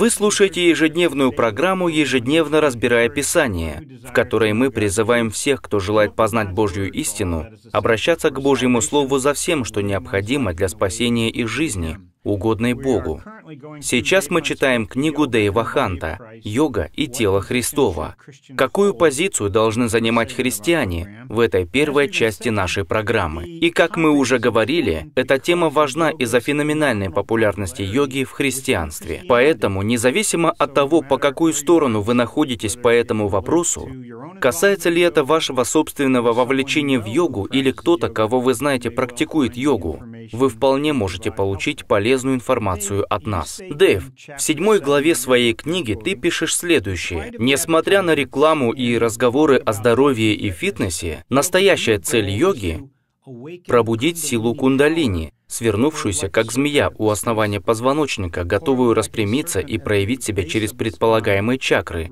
Вы слушаете ежедневную программу «Ежедневно разбирая Писание», в которой мы призываем всех, кто желает познать Божью истину, обращаться к Божьему Слову за всем, что необходимо для спасения их жизни, угодной Богу. Сейчас мы читаем книгу Дэйва Ханта «Йога и тело Христова». Какую позицию должны занимать христиане в этой первой части нашей программы? И как мы уже говорили, эта тема важна из-за феноменальной популярности йоги в христианстве. Поэтому, независимо от того, по какую сторону вы находитесь по этому вопросу, касается ли это вашего собственного вовлечения в йогу или кто-то, кого вы знаете, практикует йогу, вы вполне можете получить полезную информацию от нас нас. Дэйв, в седьмой главе своей книги ты пишешь следующее. Несмотря на рекламу и разговоры о здоровье и фитнесе, настоящая цель йоги – пробудить силу кундалини, свернувшуюся как змея у основания позвоночника, готовую распрямиться и проявить себя через предполагаемые чакры,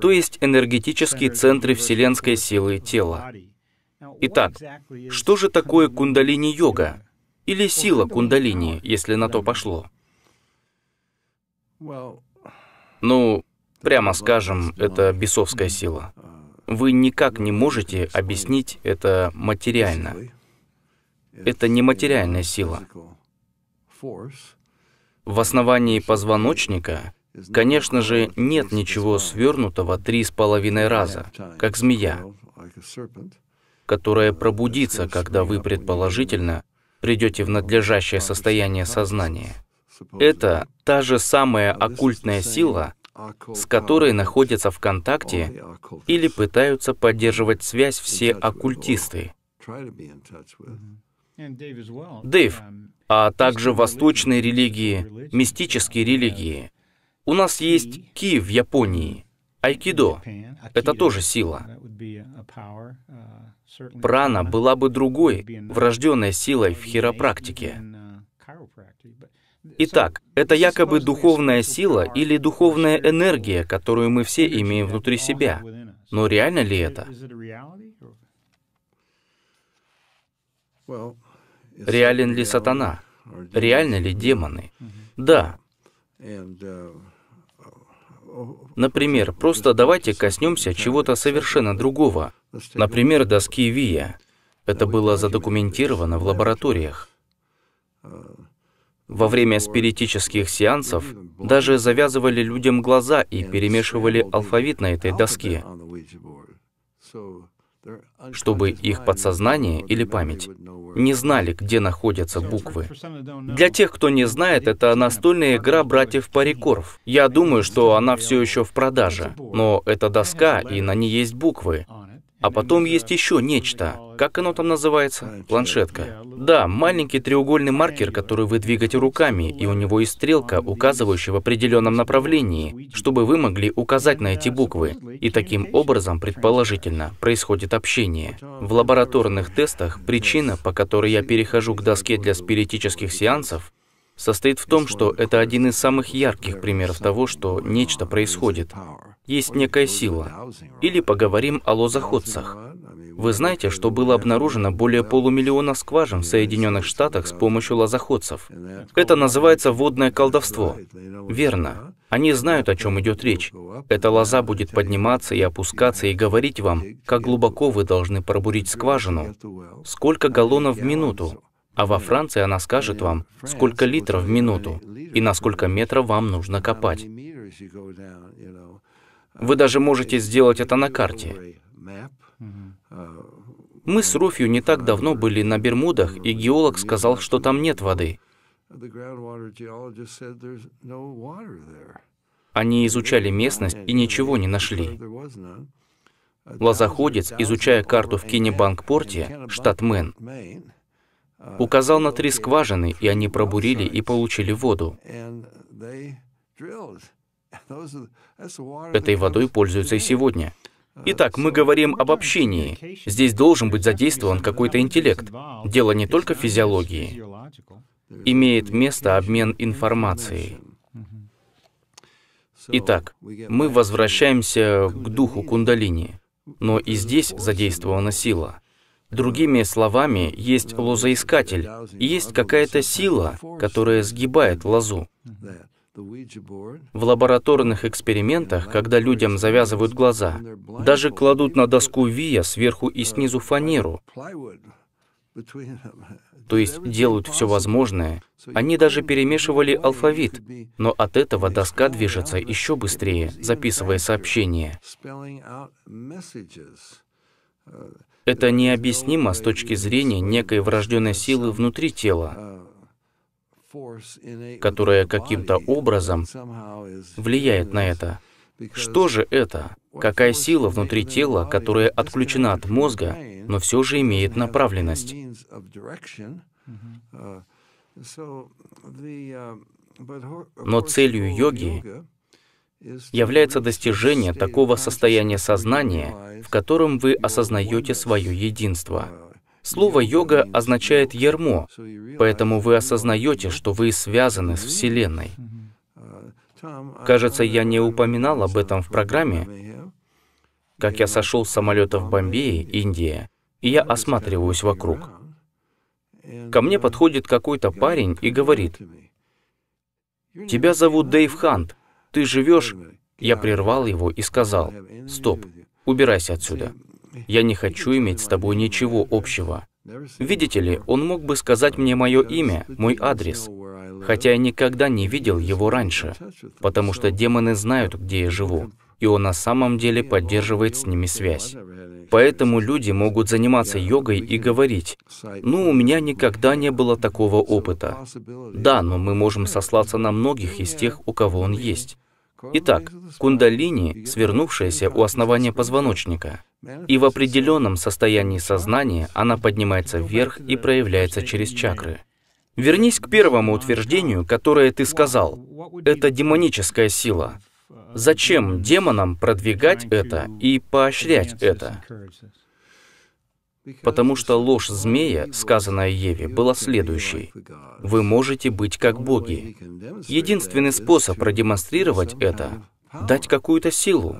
то есть энергетические центры вселенской силы тела. Итак, что же такое кундалини-йога? Или сила кундалини, если на то пошло? Ну, прямо скажем, это бесовская сила. Вы никак не можете объяснить это материально. Это не материальная сила. В основании позвоночника, конечно же, нет ничего свернутого три с половиной раза, как змея, которая пробудится, когда вы, предположительно, придете в надлежащее состояние сознания. Это та же самая оккультная сила, с которой находятся в контакте или пытаются поддерживать связь все оккультисты. Дэйв, а также восточные религии, мистические религии. У нас есть Ки в Японии. Айкидо — это тоже сила. Прана была бы другой, врожденной силой в хиропрактике. Итак, это якобы духовная сила или духовная энергия, которую мы все имеем внутри себя. Но реально ли это? Реален ли сатана? Реальны ли демоны? Да. Например, просто давайте коснемся чего-то совершенно другого. Например, доски Виа. Это было задокументировано в лабораториях. Во время спиритических сеансов даже завязывали людям глаза и перемешивали алфавит на этой доске, чтобы их подсознание или память не знали, где находятся буквы. Для тех, кто не знает, это настольная игра братьев Парикорф. Я думаю, что она все еще в продаже, но это доска, и на ней есть буквы. А потом есть еще нечто. Как оно там называется? Э, Планшетка. Э, э, да, маленький треугольный маркер, который вы двигаете руками, и у него есть стрелка, указывающая в определенном направлении, чтобы вы могли указать на эти буквы. И таким образом, предположительно, происходит общение. В лабораторных тестах причина, по которой я перехожу к доске для спиритических сеансов, состоит в том, что это один из самых ярких примеров того, что нечто происходит. Есть некая сила. Или поговорим о лозоходцах. Вы знаете, что было обнаружено более полумиллиона скважин в Соединенных Штатах с помощью лозоходцев. Это называется водное колдовство. Верно. Они знают, о чем идет речь. Эта лоза будет подниматься и опускаться и говорить вам, как глубоко вы должны пробурить скважину, сколько галлонов в минуту, а во Франции она скажет вам, сколько литров в минуту и на сколько метров вам нужно копать. Вы даже можете сделать это на карте. Мы с Руфью не так давно были на Бермудах, и геолог сказал, что там нет воды. Они изучали местность и ничего не нашли. Лозоходец, изучая карту в Кинебанкпорте, штат Мэн, указал на три скважины, и они пробурили и получили воду. Этой водой пользуются и сегодня. Uh, Итак, мы говорим об общении. Здесь должен быть задействован какой-то интеллект. Дело не только в физиологии. Имеет место обмен информацией. Итак, мы возвращаемся к духу кундалини, но и здесь задействована сила — Другими словами, есть лозоискатель, есть какая-то сила, которая сгибает лозу. В лабораторных экспериментах, когда людям завязывают глаза, даже кладут на доску вия сверху и снизу фанеру, то есть делают все возможное. Они даже перемешивали алфавит, но от этого доска движется еще быстрее, записывая сообщения. Это необъяснимо с точки зрения некой врожденной силы внутри тела, которая каким-то образом влияет на это. Что же это? Какая сила внутри тела, которая отключена от мозга, но все же имеет направленность? Но целью йоги является достижение такого состояния сознания, в котором вы осознаете свое единство. Слово «йога» означает «ярмо», поэтому вы осознаете, что вы связаны с Вселенной. Кажется, я не упоминал об этом в программе, как я сошел с самолета в Бомбее, Индия, и я осматриваюсь вокруг. Ко мне подходит какой-то парень и говорит, «Тебя зовут Дэйв Хант, ты живешь...» Я прервал его и сказал, «Стоп, убирайся отсюда. Я не хочу иметь с тобой ничего общего». Видите ли, он мог бы сказать мне мое имя, мой адрес, хотя я никогда не видел его раньше, потому что демоны знают, где я живу и он на самом деле поддерживает с ними связь. Поэтому люди могут заниматься йогой и говорить, «Ну, у меня никогда не было такого опыта». Да, но мы можем сослаться на многих из тех, у кого он есть. Итак, кундалини, свернувшаяся у основания позвоночника, и в определенном состоянии сознания она поднимается вверх и проявляется через чакры. Вернись к первому утверждению, которое ты сказал. Это демоническая сила. Зачем демонам продвигать это и поощрять это? Потому что ложь змея, сказанная Еве, была следующей. Вы можете быть как боги. Единственный способ продемонстрировать это — дать какую-то силу.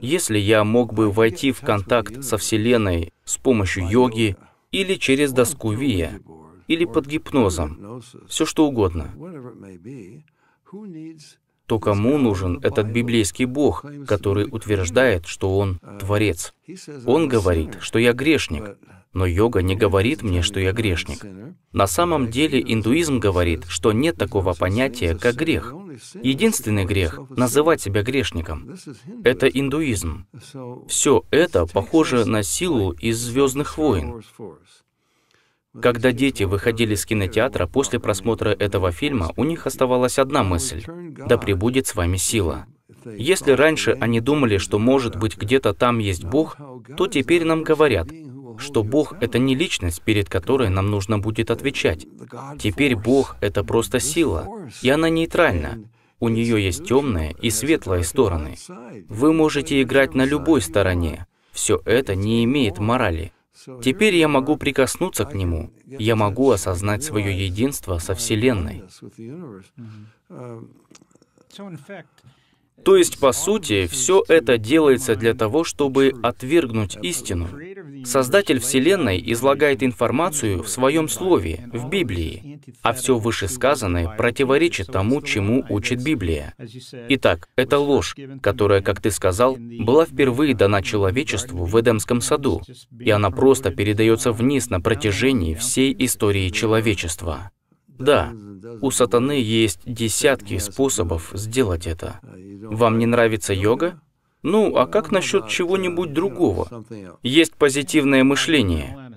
Если я мог бы войти в контакт со Вселенной с помощью йоги или через доску Вия, или под гипнозом, все что угодно, то кому нужен этот библейский Бог, который утверждает, что Он Творец? Он говорит, что я грешник, но йога не говорит мне, что я грешник. На самом деле индуизм говорит, что нет такого понятия, как грех. Единственный грех — называть себя грешником. Это индуизм. Все это похоже на силу из «Звездных войн». Когда дети выходили с кинотеатра после просмотра этого фильма, у них оставалась одна мысль – «Да пребудет с вами сила». Если раньше они думали, что может быть где-то там есть Бог, то теперь нам говорят, что Бог — это не личность, перед которой нам нужно будет отвечать. Теперь Бог — это просто сила, и она нейтральна. У нее есть темные и светлые стороны. Вы можете играть на любой стороне. Все это не имеет морали. Теперь я могу прикоснуться к Нему. Я могу осознать свое единство со Вселенной. То есть, по сути, все это делается для того, чтобы отвергнуть истину Создатель Вселенной излагает информацию в своем слове, в Библии, а все вышесказанное противоречит тому, чему учит Библия. Итак, это ложь, которая, как ты сказал, была впервые дана человечеству в Эдемском саду, и она просто передается вниз на протяжении всей истории человечества. Да, у сатаны есть десятки способов сделать это. Вам не нравится йога? Ну, а как насчет чего-нибудь другого? Есть позитивное мышление.